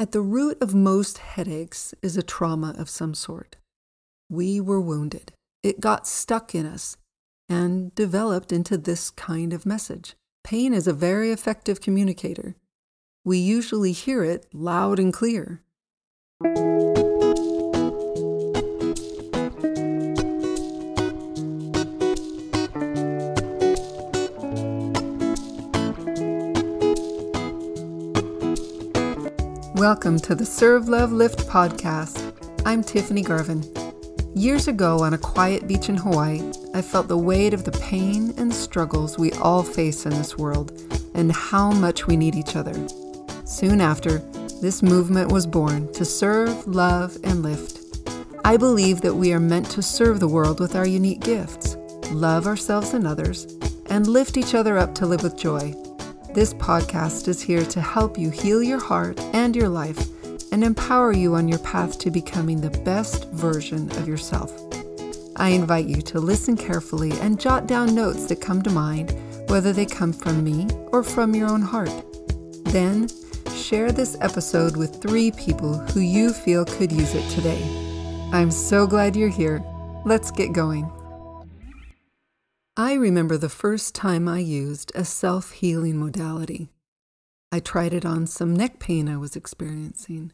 At the root of most headaches is a trauma of some sort. We were wounded. It got stuck in us and developed into this kind of message. Pain is a very effective communicator. We usually hear it loud and clear. Welcome to the Serve Love Lift podcast. I'm Tiffany Garvin. Years ago, on a quiet beach in Hawaii, I felt the weight of the pain and struggles we all face in this world and how much we need each other. Soon after, this movement was born to serve, love, and lift. I believe that we are meant to serve the world with our unique gifts, love ourselves and others, and lift each other up to live with joy this podcast is here to help you heal your heart and your life and empower you on your path to becoming the best version of yourself. I invite you to listen carefully and jot down notes that come to mind, whether they come from me or from your own heart. Then, share this episode with three people who you feel could use it today. I'm so glad you're here. Let's get going. I remember the first time I used a self healing modality. I tried it on some neck pain I was experiencing.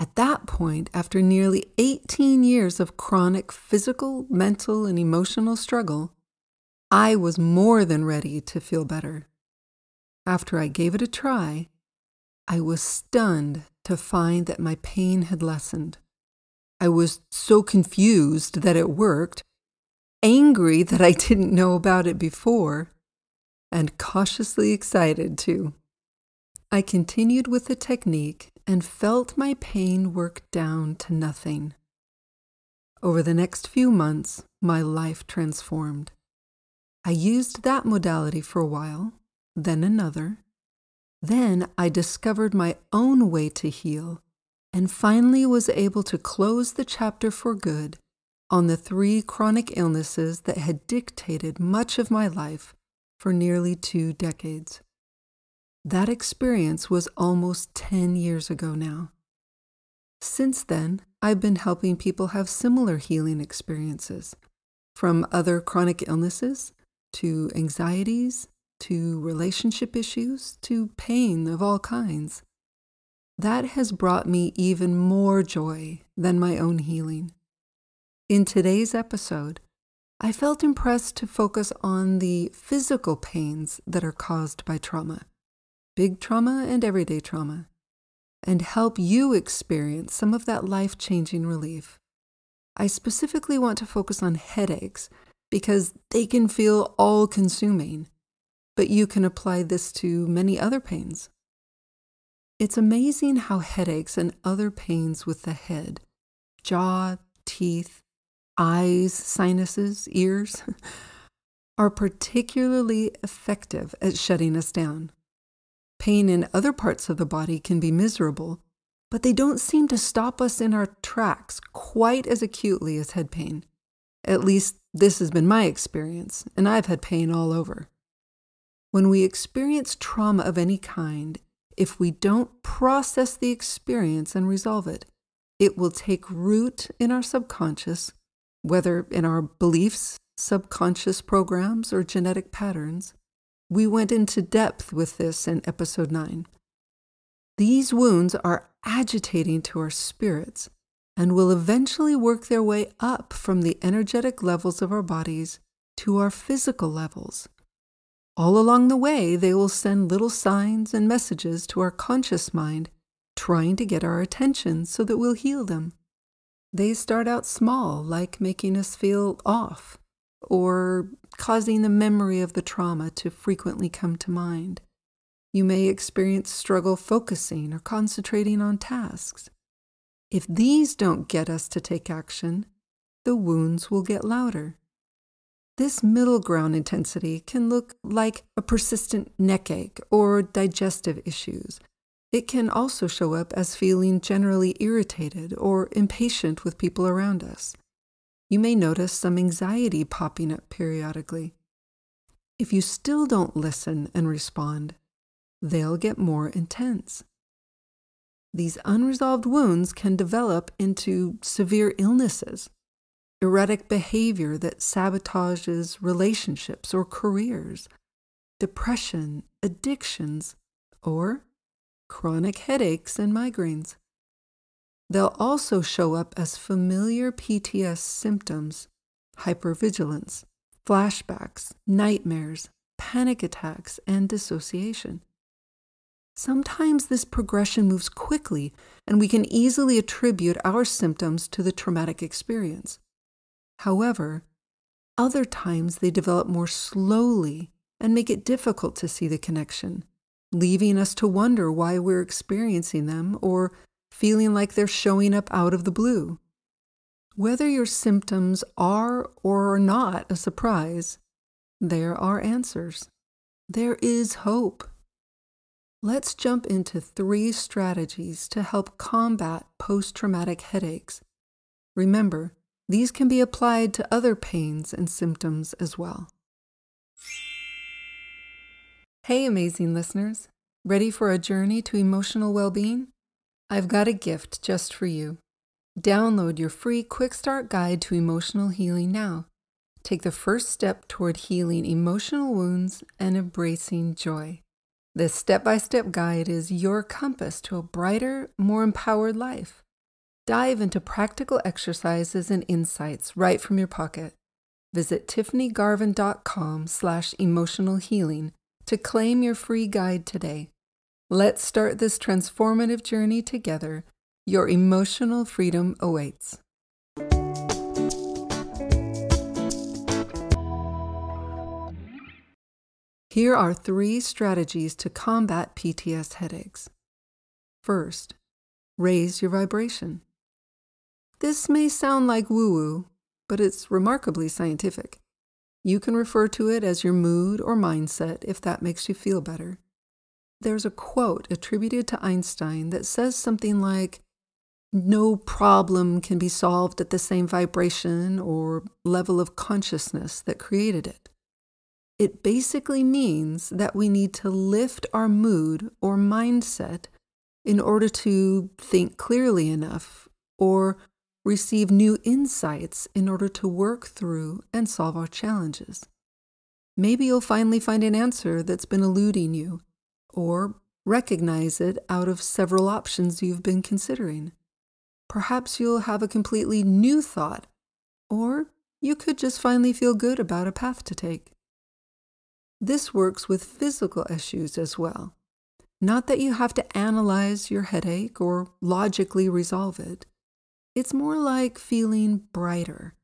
At that point, after nearly 18 years of chronic physical, mental, and emotional struggle, I was more than ready to feel better. After I gave it a try, I was stunned to find that my pain had lessened. I was so confused that it worked angry that I didn't know about it before, and cautiously excited too. I continued with the technique and felt my pain work down to nothing. Over the next few months, my life transformed. I used that modality for a while, then another. Then I discovered my own way to heal and finally was able to close the chapter for good on the three chronic illnesses that had dictated much of my life for nearly two decades. That experience was almost 10 years ago now. Since then, I've been helping people have similar healing experiences, from other chronic illnesses to anxieties to relationship issues to pain of all kinds. That has brought me even more joy than my own healing. In today's episode, I felt impressed to focus on the physical pains that are caused by trauma, big trauma and everyday trauma, and help you experience some of that life changing relief. I specifically want to focus on headaches because they can feel all consuming, but you can apply this to many other pains. It's amazing how headaches and other pains with the head, jaw, teeth, eyes, sinuses, ears, are particularly effective at shutting us down. Pain in other parts of the body can be miserable, but they don't seem to stop us in our tracks quite as acutely as head pain. At least this has been my experience, and I've had pain all over. When we experience trauma of any kind, if we don't process the experience and resolve it, it will take root in our subconscious whether in our beliefs, subconscious programs, or genetic patterns. We went into depth with this in episode 9. These wounds are agitating to our spirits and will eventually work their way up from the energetic levels of our bodies to our physical levels. All along the way, they will send little signs and messages to our conscious mind, trying to get our attention so that we'll heal them. They start out small, like making us feel off or causing the memory of the trauma to frequently come to mind. You may experience struggle focusing or concentrating on tasks. If these don't get us to take action, the wounds will get louder. This middle ground intensity can look like a persistent neck ache or digestive issues, it can also show up as feeling generally irritated or impatient with people around us. You may notice some anxiety popping up periodically. If you still don't listen and respond, they'll get more intense. These unresolved wounds can develop into severe illnesses, erratic behavior that sabotages relationships or careers, depression, addictions, or chronic headaches, and migraines. They'll also show up as familiar PTS symptoms, hypervigilance, flashbacks, nightmares, panic attacks, and dissociation. Sometimes this progression moves quickly, and we can easily attribute our symptoms to the traumatic experience. However, other times they develop more slowly and make it difficult to see the connection leaving us to wonder why we're experiencing them or feeling like they're showing up out of the blue. Whether your symptoms are or are not a surprise, there are answers. There is hope. Let's jump into three strategies to help combat post traumatic headaches. Remember, these can be applied to other pains and symptoms as well. Hey, amazing listeners. Ready for a journey to emotional well being? I've got a gift just for you. Download your free Quick Start Guide to Emotional Healing now. Take the first step toward healing emotional wounds and embracing joy. This step by step guide is your compass to a brighter, more empowered life. Dive into practical exercises and insights right from your pocket. Visit tiffanygarvin.com slash emotional healing to claim your free guide today. Let's start this transformative journey together. Your emotional freedom awaits. Here are three strategies to combat PTS headaches. First, raise your vibration. This may sound like woo woo, but it's remarkably scientific. You can refer to it as your mood or mindset if that makes you feel better. There's a quote attributed to Einstein that says something like, No problem can be solved at the same vibration or level of consciousness that created it. It basically means that we need to lift our mood or mindset in order to think clearly enough or receive new insights in order to work through and solve our challenges. Maybe you'll finally find an answer that's been eluding you, or recognize it out of several options you've been considering. Perhaps you'll have a completely new thought, or you could just finally feel good about a path to take. This works with physical issues as well. Not that you have to analyze your headache or logically resolve it. It's more like feeling brighter,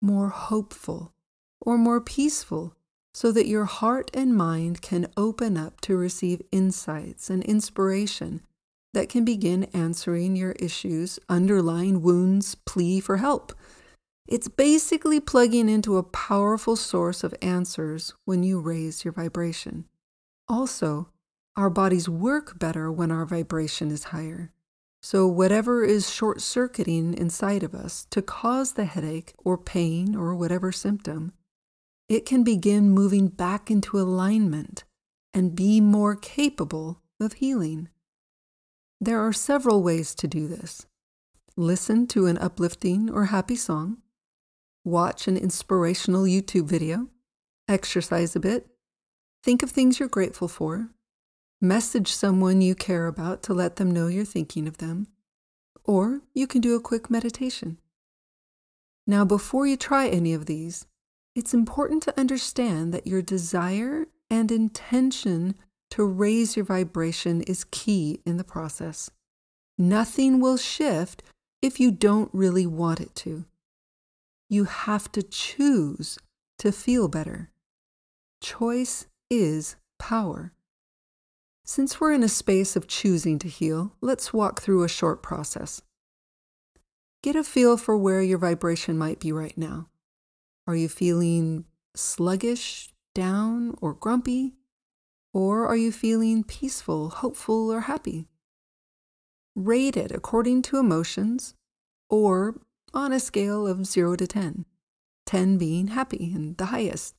more hopeful, or more peaceful, so that your heart and mind can open up to receive insights and inspiration that can begin answering your issues, underlying wounds, plea for help. It's basically plugging into a powerful source of answers when you raise your vibration. Also, our bodies work better when our vibration is higher. So, whatever is short circuiting inside of us to cause the headache or pain or whatever symptom, it can begin moving back into alignment and be more capable of healing. There are several ways to do this. Listen to an uplifting or happy song, watch an inspirational YouTube video, exercise a bit, think of things you're grateful for, message someone you care about to let them know you're thinking of them, or you can do a quick meditation. Now, before you try any of these, it's important to understand that your desire and intention to raise your vibration is key in the process. Nothing will shift if you don't really want it to. You have to choose to feel better. Choice is power. Since we're in a space of choosing to heal, let's walk through a short process. Get a feel for where your vibration might be right now. Are you feeling sluggish, down, or grumpy? Or are you feeling peaceful, hopeful, or happy? Rate it according to emotions or on a scale of 0 to 10, 10 being happy and the highest.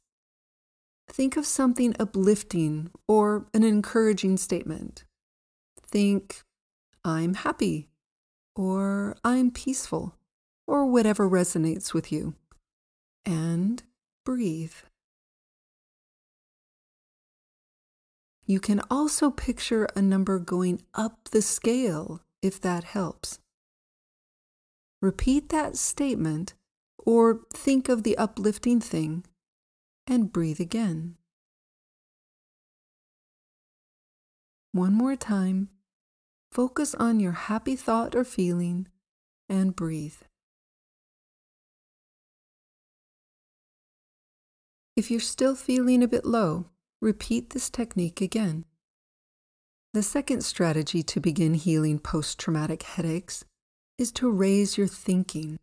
Think of something uplifting or an encouraging statement. Think, I'm happy, or I'm peaceful, or whatever resonates with you. And breathe. You can also picture a number going up the scale if that helps. Repeat that statement or think of the uplifting thing and breathe again. One more time, focus on your happy thought or feeling and breathe. If you're still feeling a bit low, repeat this technique again. The second strategy to begin healing post traumatic headaches is to raise your thinking.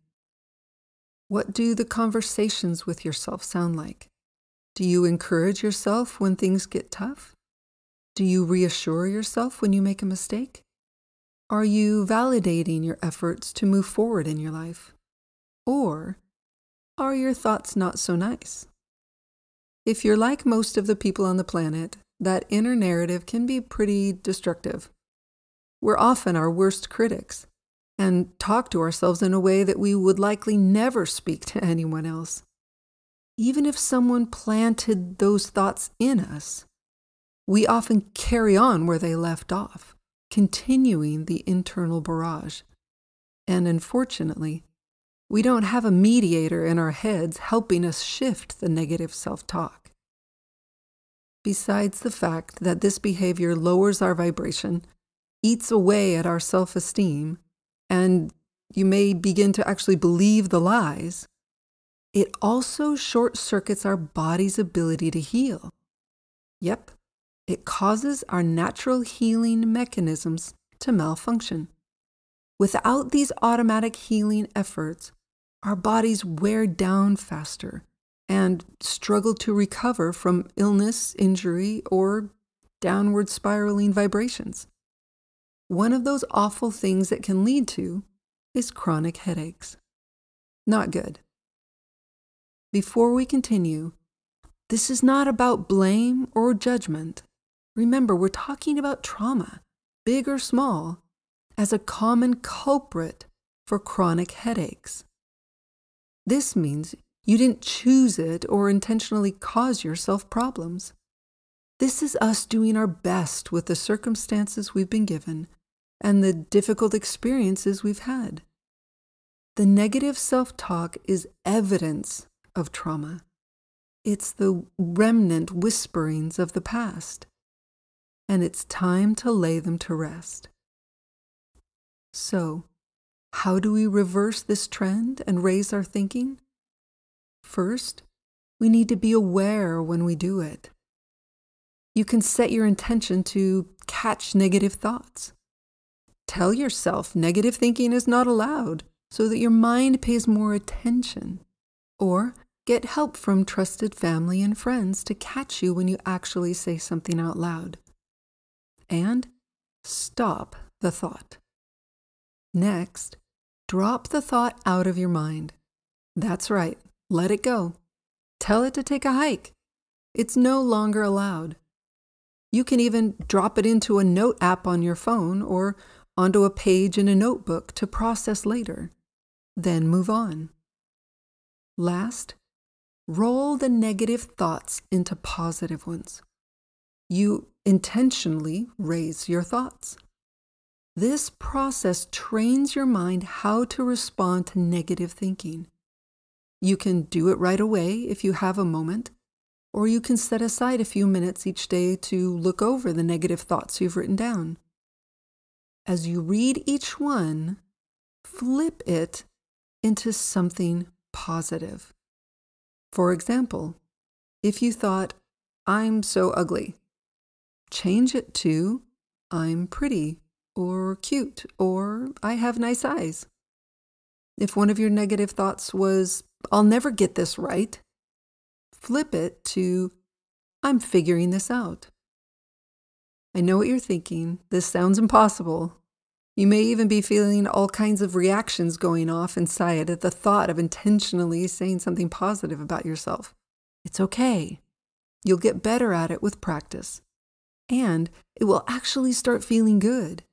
What do the conversations with yourself sound like? Do you encourage yourself when things get tough? Do you reassure yourself when you make a mistake? Are you validating your efforts to move forward in your life? Or are your thoughts not so nice? If you're like most of the people on the planet, that inner narrative can be pretty destructive. We're often our worst critics and talk to ourselves in a way that we would likely never speak to anyone else even if someone planted those thoughts in us, we often carry on where they left off, continuing the internal barrage. And unfortunately, we don't have a mediator in our heads helping us shift the negative self talk. Besides the fact that this behavior lowers our vibration, eats away at our self esteem, and you may begin to actually believe the lies, it also short circuits our body's ability to heal. Yep, it causes our natural healing mechanisms to malfunction. Without these automatic healing efforts, our bodies wear down faster and struggle to recover from illness, injury, or downward spiraling vibrations. One of those awful things that can lead to is chronic headaches. Not good. Before we continue, this is not about blame or judgment. Remember, we're talking about trauma, big or small, as a common culprit for chronic headaches. This means you didn't choose it or intentionally cause yourself problems. This is us doing our best with the circumstances we've been given and the difficult experiences we've had. The negative self talk is evidence of trauma. It's the remnant whisperings of the past, and it's time to lay them to rest. So, how do we reverse this trend and raise our thinking? First, we need to be aware when we do it. You can set your intention to catch negative thoughts. Tell yourself negative thinking is not allowed so that your mind pays more attention. Or Get help from trusted family and friends to catch you when you actually say something out loud. And stop the thought. Next, drop the thought out of your mind. That's right, let it go. Tell it to take a hike. It's no longer allowed. You can even drop it into a note app on your phone or onto a page in a notebook to process later. Then move on. Last, roll the negative thoughts into positive ones. You intentionally raise your thoughts. This process trains your mind how to respond to negative thinking. You can do it right away if you have a moment, or you can set aside a few minutes each day to look over the negative thoughts you've written down. As you read each one, flip it into something positive. For example, if you thought, I'm so ugly, change it to, I'm pretty, or cute, or I have nice eyes. If one of your negative thoughts was, I'll never get this right, flip it to, I'm figuring this out. I know what you're thinking. This sounds impossible, you may even be feeling all kinds of reactions going off inside at the thought of intentionally saying something positive about yourself. It's okay. You'll get better at it with practice, and it will actually start feeling good.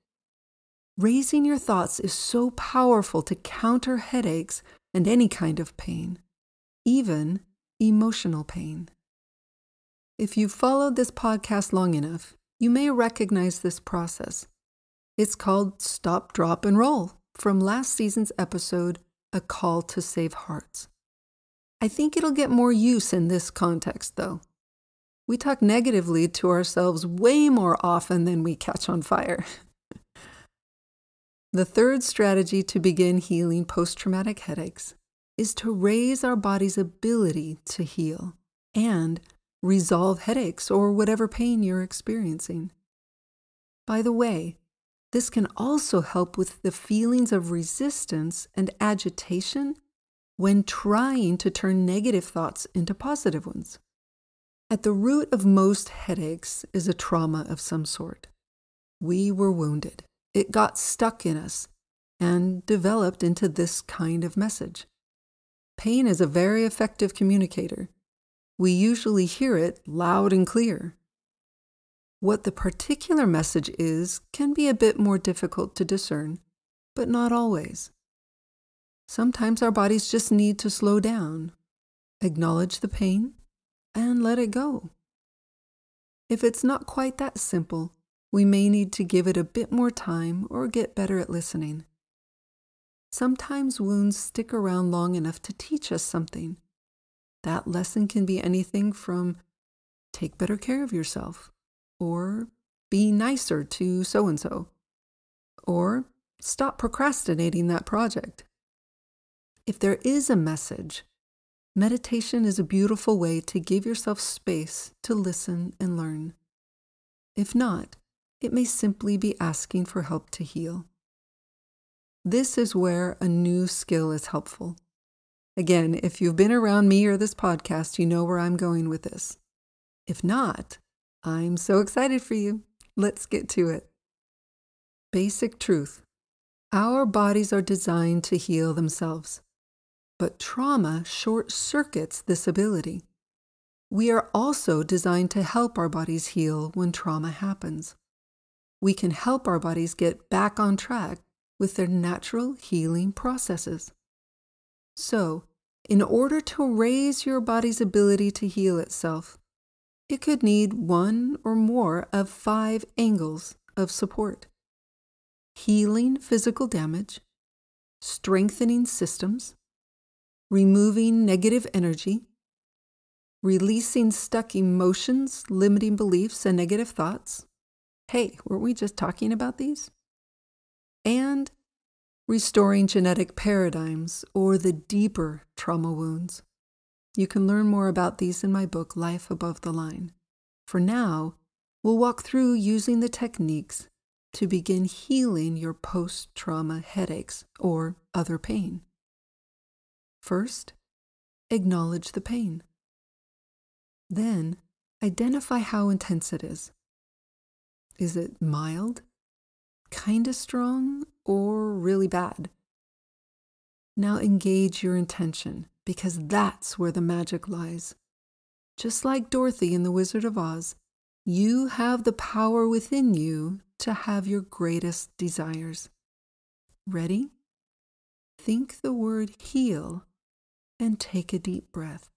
Raising your thoughts is so powerful to counter headaches and any kind of pain, even emotional pain. If you've followed this podcast long enough, you may recognize this process. It's called Stop, Drop, and Roll from last season's episode, A Call to Save Hearts. I think it'll get more use in this context, though. We talk negatively to ourselves way more often than we catch on fire. the third strategy to begin healing post traumatic headaches is to raise our body's ability to heal and resolve headaches or whatever pain you're experiencing. By the way, this can also help with the feelings of resistance and agitation when trying to turn negative thoughts into positive ones. At the root of most headaches is a trauma of some sort. We were wounded, it got stuck in us, and developed into this kind of message. Pain is a very effective communicator. We usually hear it loud and clear. What the particular message is can be a bit more difficult to discern, but not always. Sometimes our bodies just need to slow down, acknowledge the pain, and let it go. If it's not quite that simple, we may need to give it a bit more time or get better at listening. Sometimes wounds stick around long enough to teach us something. That lesson can be anything from take better care of yourself or be nicer to so and so, or stop procrastinating that project. If there is a message, meditation is a beautiful way to give yourself space to listen and learn. If not, it may simply be asking for help to heal. This is where a new skill is helpful. Again, if you've been around me or this podcast, you know where I'm going with this. If not, I'm so excited for you. Let's get to it. Basic truth our bodies are designed to heal themselves, but trauma short circuits this ability. We are also designed to help our bodies heal when trauma happens. We can help our bodies get back on track with their natural healing processes. So, in order to raise your body's ability to heal itself, it could need one or more of five angles of support healing physical damage, strengthening systems, removing negative energy, releasing stuck emotions, limiting beliefs, and negative thoughts. Hey, weren't we just talking about these? And restoring genetic paradigms or the deeper trauma wounds. You can learn more about these in my book, Life Above the Line. For now, we'll walk through using the techniques to begin healing your post trauma headaches or other pain. First, acknowledge the pain. Then, identify how intense it is. Is it mild, kinda strong, or really bad? Now engage your intention because that's where the magic lies. Just like Dorothy in The Wizard of Oz, you have the power within you to have your greatest desires. Ready? Think the word heal and take a deep breath.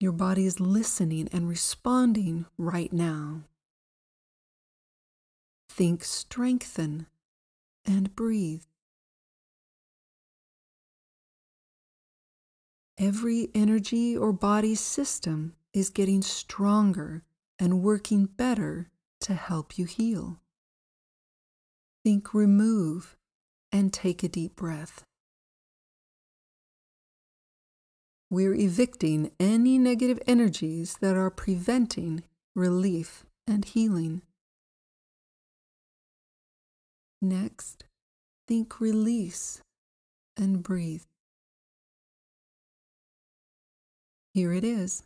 Your body is listening and responding right now. Think strengthen and breathe. Every energy or body system is getting stronger and working better to help you heal. Think remove and take a deep breath. We're evicting any negative energies that are preventing relief and healing. Next, think release and breathe. Here it is.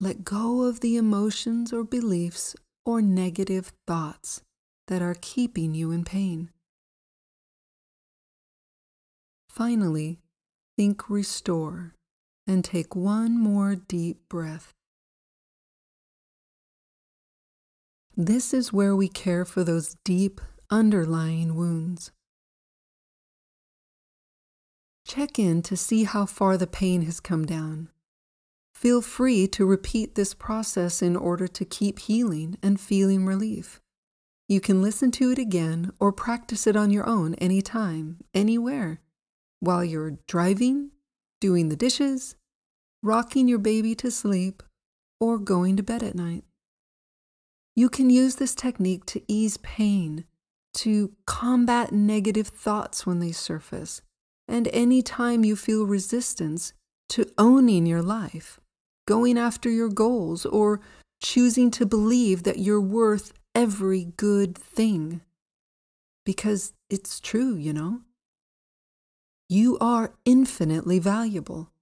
Let go of the emotions or beliefs or negative thoughts that are keeping you in pain. Finally, think restore and take one more deep breath. This is where we care for those deep underlying wounds. Check in to see how far the pain has come down Feel free to repeat this process in order to keep healing and feeling relief. You can listen to it again or practice it on your own anytime, anywhere, while you're driving, doing the dishes, rocking your baby to sleep, or going to bed at night. You can use this technique to ease pain, to combat negative thoughts when they surface, and any time you feel resistance to owning your life going after your goals, or choosing to believe that you're worth every good thing. Because it's true, you know. You are infinitely valuable.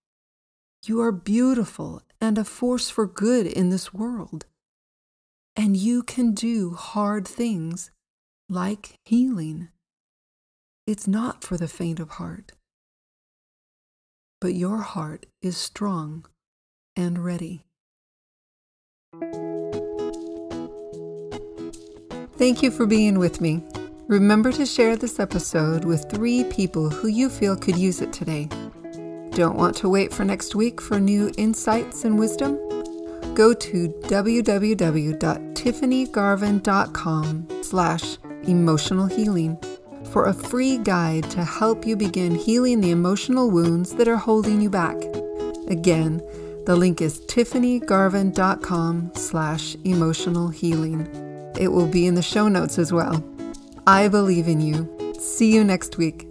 You are beautiful and a force for good in this world. And you can do hard things like healing. It's not for the faint of heart. But your heart is strong and ready. Thank you for being with me. Remember to share this episode with three people who you feel could use it today. Don't want to wait for next week for new insights and wisdom? Go to www.tiffanygarvin.com slash emotional healing for a free guide to help you begin healing the emotional wounds that are holding you back. Again, the link is tiffanygarvin.com slash emotional healing. It will be in the show notes as well. I believe in you. See you next week.